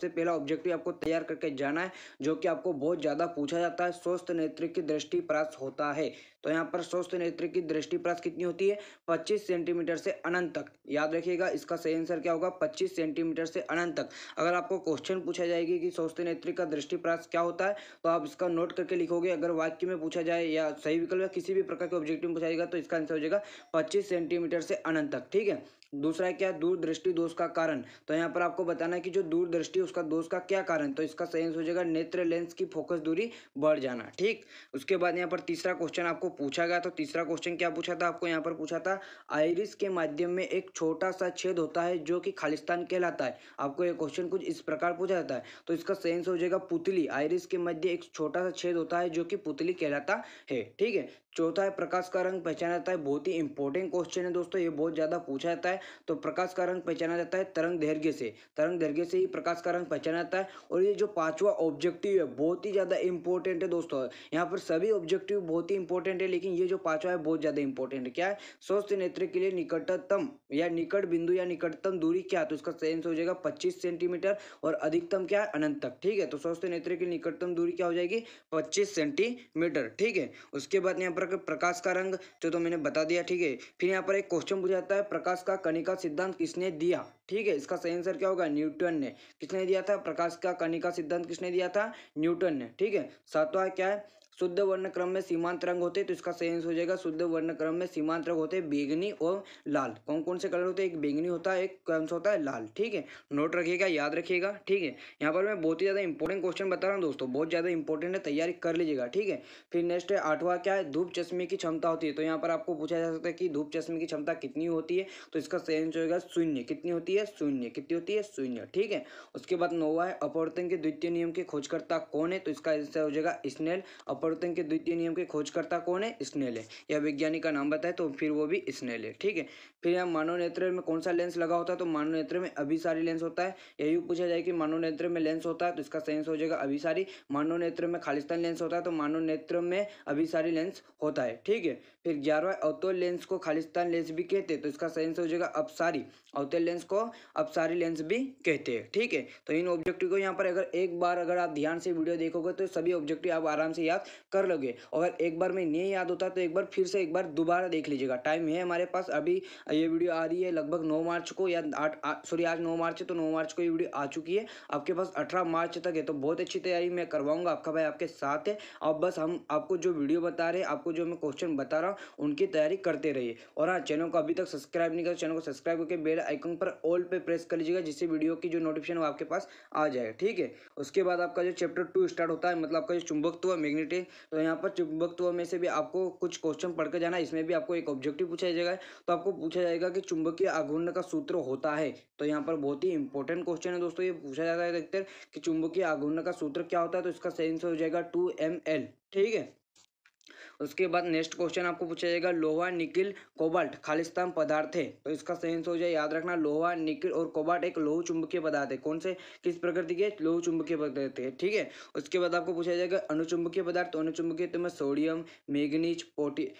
सबसे पहला ऑब्जेक्टिव आपको तैयार करके जाना है जो कि आपको बहुत ज़्यादा पूछा जाता है स्वस्थ नेत्र की दृष्टि प्राप्त होता है तो यहाँ पर स्वस्थ तो नेत्र की दृष्टि प्रास कितनी होती है पच्चीस सेंटीमीटर से अनंत तक याद रखिएगा इसका सही आंसर क्या होगा पच्चीस सेंटीमीटर से अनंत तक अगर आपको क्वेश्चन पूछा जाएगी कि स्वस्थ तो नेत्र का दृष्टि प्रास क्या होता है तो आप इसका नोट करके लिखोगे अगर वाक्य में पूछा जाए या सही विकल्प या किसी भी प्रकार के ऑब्जेक्टिव में पूछा जाएगा तो इसका आंसर हो जाएगा पच्चीस सेंटीमीटर से अनंत तक ठीक है दूसरा है क्या दूरदृष्टि दोष का कारण तो यहाँ पर आपको बताना है कि जो दूरदृष्टि उसका दोष का क्या कारण तो इसका सही आंसर हो जाएगा नेत्र लेंस की फोकस दूरी बढ़ जाना ठीक उसके बाद यहाँ पर तीसरा क्वेश्चन आपको पूछा गया था तीसरा क्वेश्चन क्या पूछा था आपको यहाँ पर पूछा था आयरिस के माध्यम में एक छोटा सा छेद होता है जो कि खालिस्तान कहलाता है आपको ये क्वेश्चन कुछ इस प्रकार पूछा जाता है तो इसका सेंस हो जाएगा पुतली आयरिस के मध्य एक छोटा सा छेद होता है जो कि पुतली कहलाता है ठीक है चौथा है प्रकाश का रंग पहचाना जाता है बहुत ही इंपॉर्टेंट क्वेश्चन है दोस्तों ये बहुत ज़्यादा पूछा जाता है तो प्रकाश का रंग पहचाना जाता है तरंग दैर्घ्य से तरंग दैर्घ्य से ही प्रकाश का रंग पहचाना जाता है और ये जो पांचवा ऑब्जेक्टिव है बहुत ही ज़्यादा इंपॉर्टेंट है दोस्तों यहाँ पर सभी ऑब्जेक्टिव बहुत ही इंपॉर्टेंट है है लेकिन ये जो पांचवा है बहुत ज़्यादा इंपॉर्टेंट है क्या है स्वस्थ नेत्र के लिए निकटतम या निकट बिंदु या निकटतम दूरी क्या है तो इसका सेंस हो जाएगा पच्चीस सेंटीमीटर और अधिकतम क्या है अनंत तक ठीक है तो स्वस्थ नेत्र की निकटतम दूरी क्या हो जाएगी पच्चीस सेंटीमीटर ठीक है उसके बाद यहाँ पर प्रकाश का रंग जो तो मैंने बता दिया ठीक है फिर यहाँ पर एक क्वेश्चन पूछा जाता है प्रकाश का कणिका सिद्धांत किसने दिया ठीक है इसका सही आंसर क्या होगा न्यूटन ने किसने दिया था प्रकाश का कणिका सिद्धांत किसने दिया था न्यूटन ने ठीक है सातवा क्या है शुद्ध वर्ण क्रम में सीमांत रंग होते हैं तो इसका सही आंसर हो जाएगा शुद्ध वर्ण क्रम में सीमांत रंग होते बेगनी और लाल कौन कौन से कलर होते हैं एक बेगनी होता है एक कौन सा होता है लाल ठीक है नोट रखिएगा याद रखिएगा ठीक है यहाँ पर मैं बहुत ही ज़्यादा इंपॉर्टेंट क्वेश्चन बता रहा हूँ दोस्तों बहुत ज़्यादा इंपॉर्टेंट है तैयारी कर लीजिएगा ठीक है फिर नेक्स्ट है आठवा क्या है धूप चश्मे की क्षमता होती है तो यहाँ पर आपको पूछा जा सकता है कि धूप चश्मे की क्षमता कितनी होती है तो इसका सही आंसर होगा शून्य कितनी होती है शून्य कितनी होती है शून्य ठीक है उसके बाद नौवा है अपवर्तन के द्वितीय नियम के खोजकर्ता कौन है तो इसका आंसर हो जाएगा स्नेल अपर अपवर्तन के द्वितीय नियम के खोजकर्ता कौन है स्नेल है या वैज्ञानिक का नाम बताए तो फिर वो भी स्नेल है ठीक है फिर यहाँ मानव नेत्र में कौन सा लेंस लगा होता है तो मानव नेत्र में अभिसारी लेंस होता है या यूँ पूछा जाए कि मानव नेत्र में लेंस होता है तो इसका सेंस हो जाएगा अभिसारी मानव नेत्र में खालिस्तान लेंस होता है तो मानव नेत्र में अभिसारी लेंस होता है ठीक है फिर ग्यारहवा अवतोल लेंस को खालिस्तान लेंस भी कहते हैं तो इसका सही आंसर हो जाएगा अपसारी अवतोल लेंस को अपसारी लेंस भी कहते हैं ठीक है तो इन ऑब्जेक्टिव को यहाँ पर अगर एक बार अगर आप ध्यान से वीडियो देखोगे तो सभी ऑब्जेक्टिव आप आराम से याद कर लोगे अगर एक बार में नहीं याद होता तो एक बार फिर से एक बार दोबारा देख लीजिएगा टाइम है हमारे पास अभी ये वीडियो आ रही है लगभग नौ मार्च को या आठ सॉरी आज नौ मार्च है तो नौ मार्च को ये वीडियो आ चुकी है आपके पास अठारह मार्च तक है तो बहुत अच्छी तैयारी मैं करवाऊंगा आपका भाई आपके साथ है अब बस हम आपको जो वीडियो बता रहे हैं आपको जो मैं क्वेश्चन बता रहा हूँ उनकी तैयारी करते रहिए और हाँ चैनल को अभी तक सब्सक्राइब नहीं करो तो चैनल को सब्सक्राइब करके बेल आइकन पर ऑल पे प्रेस कर लीजिएगा जिससे वीडियो की जो नोटिफिकेशन आपके पास आ जाए ठीक है उसके बाद आपका जो चैप्टर टू स्टार्ट होता है मतलब आपका जो चुंबकत्व मैग्नेटिक तो यहाँ पर चुंबकत्व में से भी आपको कुछ क्वेश्चन पढ़ कर जाना इसमें भी आपको एक ऑब्जेक्टिव पूछा जाएगा तो आपको पूछा जाएगा कि चुंबकीय आघूर्ण का सूत्र होता है तो यहाँ पर बहुत ही इंपॉर्टेंट क्वेश्चन है दोस्तों ये पूछा जाता है अधिकतर कि चुंबकीय आघूर्ण का सूत्र क्या होता है तो इसका सेंस हो जाएगा टू एम एल ठीक है उसके बाद नेक्स्ट क्वेश्चन आपको पूछा जाएगा लोहा निकिल कोबाल्ट खालिस्तान पदार्थ है तो इसका सही आंसर हो जाए याद रखना लोहा निकिल और कोबाल्ट एक लोह चुंबकीय पदार्थ है कौन से किस प्रकृति के लोह चुंबकीय पदार्थ है ठीक है उसके बाद आपको पूछा जाएगा अनुचुंबकीय पदार्थ अनुचुंबकीय तो, तो में सोडियम मैग्नीज पोटी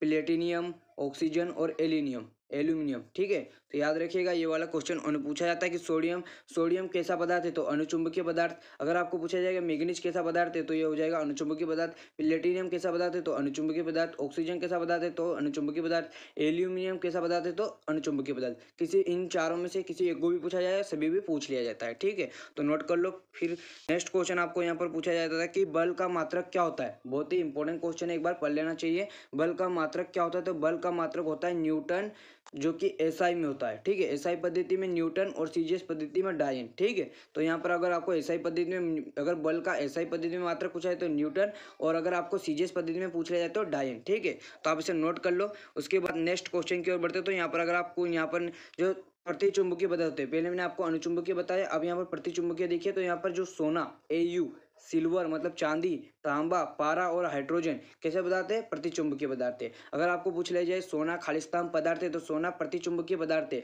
प्लेटिनियम ऑक्सीजन और एलिनियम एल्यूमिनियम ठीक है तो याद रखिएगा ये वाला क्वेश्चन पूछा जाता है कि सोडियम सोडियम कैसा पदार्थ है तो अनुचुंबकीय पदार्थ अगर आपको पूछा जाएगा मैग्नीज कैसा पदार्थ है तो ये हो जाएगा अनुचुंबकीय पदार्थ प्लेटिनियम कैसा पदार्थ है तो अनुचुंबकीय पदार्थ ऑक्सीजन कैसा पदार्थ है तो अनुचुंबकीय पदार्थ एल्यूमिनियम कैसा पदार्थ है तो अनुचुंबकीय पदार्थ किसी इन चारों में से किसी एक को भी पूछा जाए सभी भी पूछ लिया जाता है ठीक है तो नोट कर लो फिर नेक्स्ट क्वेश्चन आपको यहाँ पर पूछा जाता था कि बल का मात्रक क्या होता है बहुत ही इंपॉर्टेंट क्वेश्चन एक बार पढ़ लेना चाहिए बल का मात्रक क्या होता है तो बल का मात्रक होता है न्यूटन जो कि एसआई में होता है ठीक है एसआई पद्धति में न्यूटन और सीजीएस पद्धति में डायन ठीक है तो यहाँ पर अगर आपको एसआई पद्धति में अगर बल का एसआई पद्धति में मात्रा पूछा है तो न्यूटन और अगर आपको सीजीएस पद्धति में पूछ लिया जाए तो डायन ठीक है तो आप इसे नोट कर लो उसके बाद नेक्स्ट क्वेश्चन की ओर बढ़ते तो यहाँ पर अगर आपको यहाँ पर जो प्रति चुंबकीय बताते हैं पहले मैंने आपको अनुचुंबकीय बताया अब यहाँ पर प्रति चुंबकीय देखिए तो यहाँ पर जो सोना ए यू सिल्वर मतलब चांदी तांबा पारा और हाइड्रोजन कैसे बताते हैं प्रतिचुंबकीय पदार्थ है अगर आपको पूछ लिया जाए सोना खालिस्तान पदार्थ है तो सोना प्रतिचुंबकीय पदार्थ है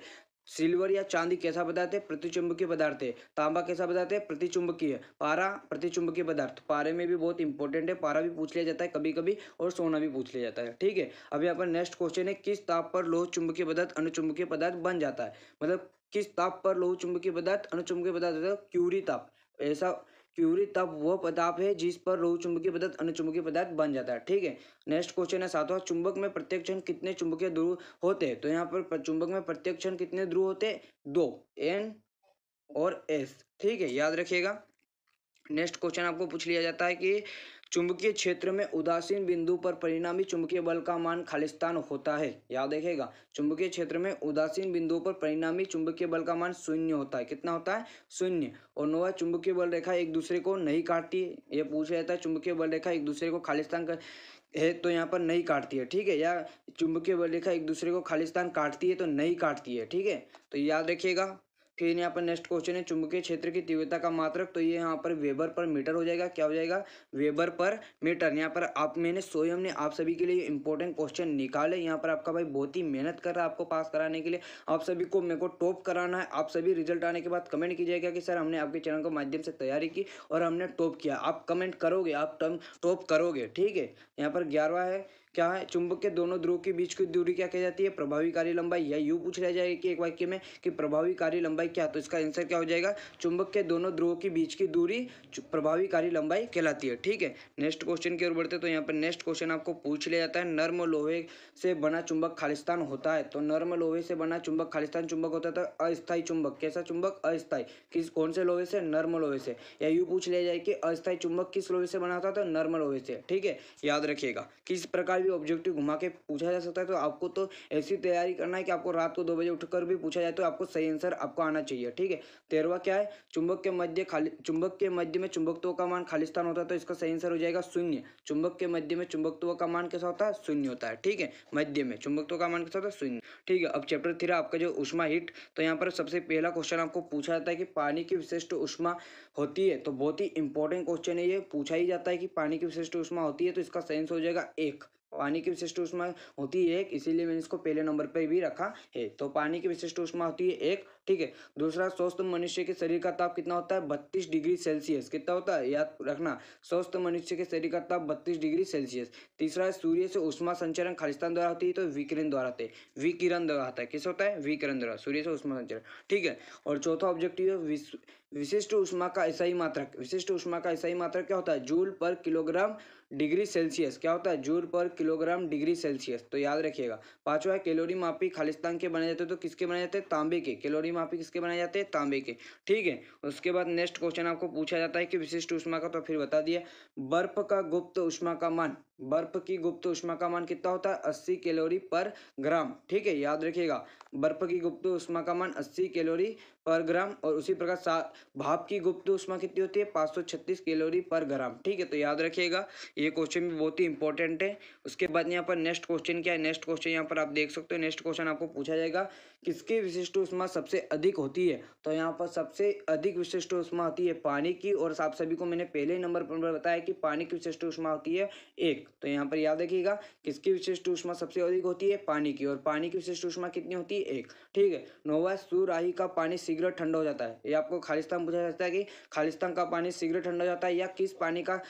सिल्वर या चांदी कैसा बताते हैं प्रतिचुंबकीय पदार्थ है तांबा कैसा बताते हैं प्रतिचुंबकीय पारा प्रतिचुंबकीय पदार्थ पारे में भी बहुत इंपॉर्टेंट है पारा भी पूछ लिया जाता है कभी कभी और सोना भी पूछ लिया जाता है ठीक है अब यहाँ पर नेक्स्ट क्वेश्चन है किस ताप पर लोह चुंबकीय पदार्थ अनुचुंबकीय पदार्थ बन जाता है मतलब किस ताप पर लोह चुंबकीय पदार्थ अनुचुंबकीय पदार्थ क्यूरी ताप ऐसा प्यूरी तब वह पदार्थ है जिस पर रोह चुंबकीय पदार्थ अनुचुंबकीय पदार्थ बन जाता है ठीक है नेक्स्ट क्वेश्चन है सातवां चुंबक में प्रत्येक क्षण कितने चुंबकीय ध्रुव होते हैं तो यहाँ पर चुंबक में प्रत्येक क्षण कितने ध्रुव होते हैं दो एन और एस ठीक है याद रखिएगा नेक्स्ट क्वेश्चन आपको पूछ लिया जाता है कि चुंबकीय क्षेत्र में उदासीन बिंदु पर परिणामी चुंबकीय बल का मान खालिस्तान होता है याद देखेगा चुंबकीय क्षेत्र में उदासीन बिंदु पर परिणामी चुंबकीय बल का मान शून्य होता है कितना होता है शून्य और नोवा चुंबकीय बल रेखा एक दूसरे को नहीं काटती है यह पूछ जाता है चुंबकीय बल रेखा एक दूसरे को खालिस्तान कर है तो यहाँ पर नहीं काटती है ठीक है या चुंबकीय बल रेखा एक दूसरे को खालिस्तान काटती है तो नहीं काटती है ठीक है तो याद रखिएगा फिर यहाँ पर नेक्स्ट क्वेश्चन है चुंबकीय क्षेत्र की तीव्रता का मात्रक तो ये यहाँ पर वेबर पर मीटर हो जाएगा क्या हो जाएगा वेबर पर मीटर यहाँ पर आप मैंने स्वयं ने आप सभी के लिए इंपॉर्टेंट क्वेश्चन निकाले यहाँ पर आपका भाई बहुत ही मेहनत कर रहा है आपको पास कराने के लिए आप सभी को मेरे को टॉप कराना है आप सभी रिजल्ट आने के बाद कमेंट कीजिएगा कि सर हमने आपके चैनल के माध्यम से तैयारी की और हमने टॉप किया आप कमेंट करोगे आप टॉप करोगे ठीक है यहाँ पर ग्यारहवा है क्या है चुंबक के दोनों ध्रुव के बीच की दूरी क्या कह जाती है प्रभावी कार्य लंबाई या यू पूछ लिया जाएगा कि एक वाक्य में कि प्रभावी कार्य लंबाई क्या तो इसका आंसर क्या हो जाएगा चुंबक के दोनों ध्रुव के बीच की दूरी प्रभावी कार्य लंबाई कहलाती है ठीक है नेक्स्ट क्वेश्चन की ओर बढ़ते तो यहाँ पर नेक्स्ट क्वेश्चन आपको पूछ लिया जाता है नर्म लोहे से बना चुंबक खालिस्तान होता है तो नर्म लोहे से बना चुंबक खालिस्तान चुंबक होता था तो अस्थायी चुंबक कैसा चुंबक अस्थायी किस कौन से लोहे से नर्म लोहे से या यू पूछ लिया जाए कि अस्थायी चुंबक किस लोहे से बना होता तो नर्म लोहे से ठीक है याद रखिएगा किस प्रकार भी ऑब्जेक्टिव घुमा के पूछा जा सकता है तो आपको तो ऐसी तैयारी करना है कि आपको रात को दो बजे उठकर भी पूछा जाए तो आपको सही आंसर आपको आना चाहिए ठीक है तेरवा क्या है चुंबक के मध्य खाली चुंबक के मध्य में चुंबकत्व का मान खालिस्तान होता है तो इसका सही आंसर हो जाएगा शून्य चुंबक के मध्य में चुंबकत्व का मान कैसा होता है शून्य होता है ठीक है मध्य में चुंबकत्व का मान कैसा होता है शून्य ठीक है अब चैप्टर थ्री आपका जो उष्मा हिट तो यहाँ पर सबसे पहला क्वेश्चन आपको पूछा जाता है कि पानी की विशिष्ट उष्मा होती है तो बहुत ही इंपॉर्टेंट क्वेश्चन है ये पूछा ही जाता है कि पानी की विशिष्ट उष्मा होती है तो इसका सही आंसर हो जाएगा एक पानी की विशिष्ट ऊष्मा होती है एक इसीलिए मैंने इसको पहले नंबर पर भी रखा है तो पानी की विशिष्ट ऊष्मा होती है एक ठीक है दूसरा स्वस्थ मनुष्य के शरीर का ताप कितना होता है बत्तीस डिग्री सेल्सियस कितना होता है याद रखना स्वस्थ मनुष्य के शरीर का ताप बत्तीस डिग्री सेल्सियस तीसरा सूर्य से उष्मा संचरण खालिस्तान द्वारा होती है तो विकिरण द्वारा होते विकिरण द्वारा होता है किस होता है विकिरण द्वारा सूर्य से उष्मा संचरण ठीक है और चौथा ऑब्जेक्टिव है विशिष्ट उष्मा का ऐसा ही मात्रक विशिष्ट उष्मा का ऐसा ही मात्रक क्या होता है जूल पर किलोग्राम डिग्री सेल्सियस क्या होता है जूल पर किलोग्राम डिग्री सेल्सियस तो याद रखिएगा पांचवा है कैलोरी मापी खालिस्तान के बनाए जाते हैं तो किसके बनाए जाते हैं तांबे के कैलोरी वहाँ किसके बनाए जाते हैं तांबे के ठीक है उसके बाद नेक्स्ट क्वेश्चन आपको पूछा जाता है कि विशिष्ट उष्मा का तो फिर बता दिया बर्फ का गुप्त उष्मा का मान बर्फ की गुप्त उष्मा का मान कितना होता है अस्सी कैलोरी पर ग्राम ठीक है याद रखिएगा बर्फ की गुप्त उष्मा का मान अस्सी कैलोरी पर ग्राम और उसी प्रकार सा भाप की गुप्त उष्मा कितनी होती है पाँच सौ छत्तीस कैलोरी पर ग्राम ठीक है तो याद रखिएगा ये क्वेश्चन भी बहुत ही इंपॉर्टेंट है उसके बाद यहाँ पर नेक्स्ट क्वेश्चन क्या है नेक्स्ट क्वेश्चन यहाँ पर आप देख सकते हो नेक्स्ट क्वेश्चन आपको पूछा जाएगा किसकी विशिष्ट उष्मा सबसे अधिक होती है तो यहाँ पर सबसे अधिक विशिष्ट उष्मा होती है पानी की और आप सभी को मैंने पहले नंबर पर बताया कि पानी की विशिष्ट उष्मा होती है एक तो यहाँ पर याद रखिएगा किसकी विशिष्ट ऊष्मा सबसे अधिक होती है पानी की और पानी की विशिष्ट ऊष्मा कितनी होती है एक ठीक है नोवा सुराही का पानी शीघ्र ठंडा हो जाता है ये आपको खालिस्तान पूछा जाता है कि खालिस्तान का पानी शीघ्र ठंडा हो जाता है या किस पानी का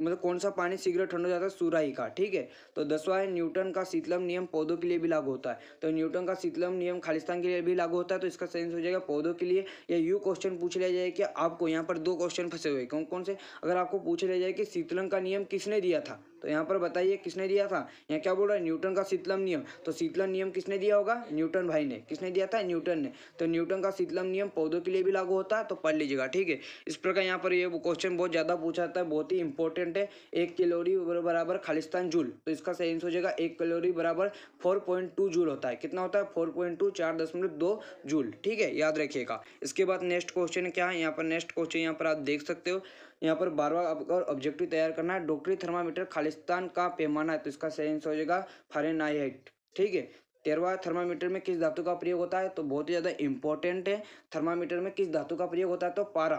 मतलब कौन सा पानी शीघ्र ठंड हो जाता है सुराही का ठीक है तो दसवा है न्यूटन का शीतलम नियम पौधों के लिए भी लागू होता है तो न्यूटन का शीतलम नियम खालिस्तान के लिए भी लागू होता है तो इसका सेंस हो जाएगा पौधों के लिए या यू क्वेश्चन पूछ लिया जाए कि आपको यहाँ पर दो क्वेश्चन फंसे हुए कौन कौन से अगर आपको पूछ लिया जाए कि शीतलम का नियम किसने दिया था तो यहाँ पर बताइए किसने दिया था यहाँ क्या बोल रहा है न्यूटन का शीतलम नियम तो शीतलम नियम किसने दिया होगा न्यूटन भाई ने किसने दिया था न्यूटन ने तो न्यूटन का शीतलम नियम पौधों के लिए भी लागू होता है तो पढ़ लीजिएगा ठीक है इस प्रकार यहाँ पर ये क्वेश्चन बहुत ज़्यादा पूछा जाता है बहुत ही इंपॉर्टेंट है एक कैलोरी बराबर खालिस्तान जूल तो इसका सही आंसर हो जाएगा एक कैलोरी बराबर फोर पॉइंट टू जूल होता है कितना होता है फोर पॉइंट टू चार दशमलव दो जूल ठीक है याद रखिएगा इसके बाद नेक्स्ट क्वेश्चन क्या है यहाँ पर नेक्स्ट क्वेश्चन यहाँ पर आप देख सकते हो यहाँ पर बारवा और ऑब्जेक्टिव तैयार करना है डॉक्टरी थर्मामीटर खालिस्तान का पैमाना है तो इसका सही आंसर हो जाएगा फारेनहाइट ठीक है तेरवा थर्मामीटर में किस धातु का प्रयोग होता है तो बहुत ही ज़्यादा इंपॉर्टेंट है थर्मामीटर में किस धातु का प्रयोग होता है तो पारा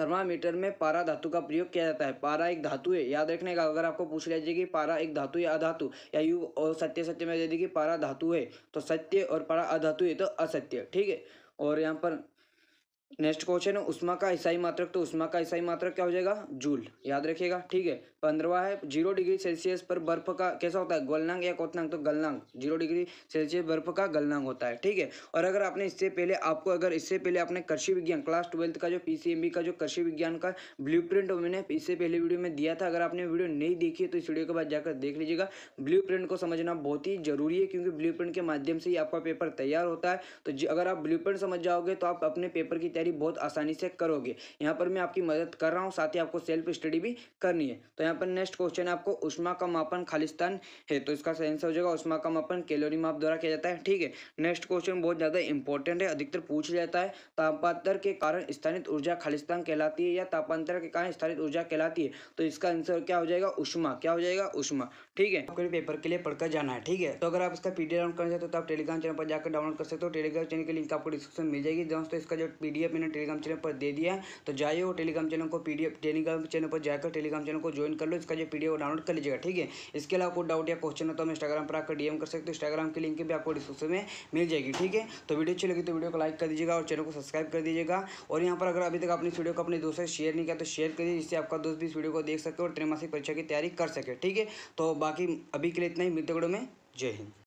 थर्मामीटर में पारा धातु का प्रयोग किया जाता है पारा एक धातु है याद रखने का अगर आपको पूछ लिया जाए कि पारा एक धातु या अधातु या यू और सत्य सत्य में दे दी कि पारा धातु है तो सत्य और पारा अधातु है तो असत्य ठीक है और यहाँ पर नेक्स्ट क्वेश्चन है उष्मा का ईसाई मात्रक तो उष्मा का ईसाई मात्रक क्या हो जाएगा जूल याद रखिएगा ठीक है पंद्रवा है जीरो डिग्री सेल्सियस पर बर्फ का कैसा होता है गलनांग या कोतनांग तो गलनांग जीरो डिग्री सेल्सियस बर्फ का गलनांग होता है ठीक है और अगर आपने इससे पहले आपको अगर इससे पहले आपने कृषि विज्ञान क्लास ट्वेल्थ का जो पीसीएमबी का जो कृषि विज्ञान का ब्लू प्रिंट मैंने इससे पहले वीडियो में दिया था अगर आपने वीडियो नहीं देखी है तो इस वीडियो के बाद जाकर देख लीजिएगा ब्लू प्रिंट को समझना बहुत ही जरूरी है क्योंकि ब्लू प्रिंट के माध्यम से ही आपका पेपर तैयार होता है तो अगर आप ब्लू प्रिंट समझ जाओगे तो आप अपने पेपर की तैयारी बहुत आसानी से करोगे यहाँ पर मैं आपकी मदद कर रहा हूँ साथ ही आपको सेल्फ स्टडी भी करनी है तो यहाँ यहाँ पर नेक्स्ट क्वेश्चन आपको उष्मा का मापन खालिस्तान है तो इसका सही आंसर हो जाएगा उष्मा का मापन कैलोरी माप द्वारा किया जाता है ठीक है नेक्स्ट क्वेश्चन बहुत ज़्यादा इंपॉर्टेंट है अधिकतर पूछ जाता है तापांतर के कारण स्थानित ऊर्जा खालिस्तान कहलाती है या तापांतर के कारण स्थानित ऊर्जा कहलाती है तो इसका आंसर क्या हो जाएगा उष्मा क्या हो जाएगा उष्मा ठीक है आपको पेपर के लिए पढ़कर जाना है ठीक है तो अगर आप इसका पीडीएफ डाउनलोड करना चाहते हो तो आप टेलीग्राम चैनल पर जाकर डाउनलोड कर सकते हो टेलीग्राम चैनल के लिंक आपको डिस्क्रिप्शन मिल जाएगी दोस्तों इसका जो पीडीएफ मैंने टेलीग्राम चैनल पर दे दिया है तो जाइए वो टेलीग्राम चैनल को पीडीएफ टेलीग्राम चैनल पर जाकर टेलीग्राम चैनल को ज्वाइन कर कर लो इसका जो पी वो डाउनलोड कर लीजिएगा ठीक है इसके अलावा कोई डाउट या क्वेश्चन हो तो हम इंस्टाग्राम पर आकर डीएम कर सकते हो इंस्टाग्राम की लिंक भी आपको डिस्क्रिप्शन में मिल जाएगी ठीक है तो वीडियो अच्छी लगी तो वीडियो को लाइक कर दीजिएगा और चैनल को सब्सक्राइब कर दीजिएगा और यहाँ पर अगर अभी तक आपने वीडियो को अपने दोस्तों से शेयर नहीं किया तो शेयर कर दीजिए जिससे आपका दोस्त भी इस वीडियो को देख सके और त्रैमासिक परीक्षा की तैयारी कर सके ठीक है तो बाकी अभी के लिए इतना ही मिलते में जय हिंद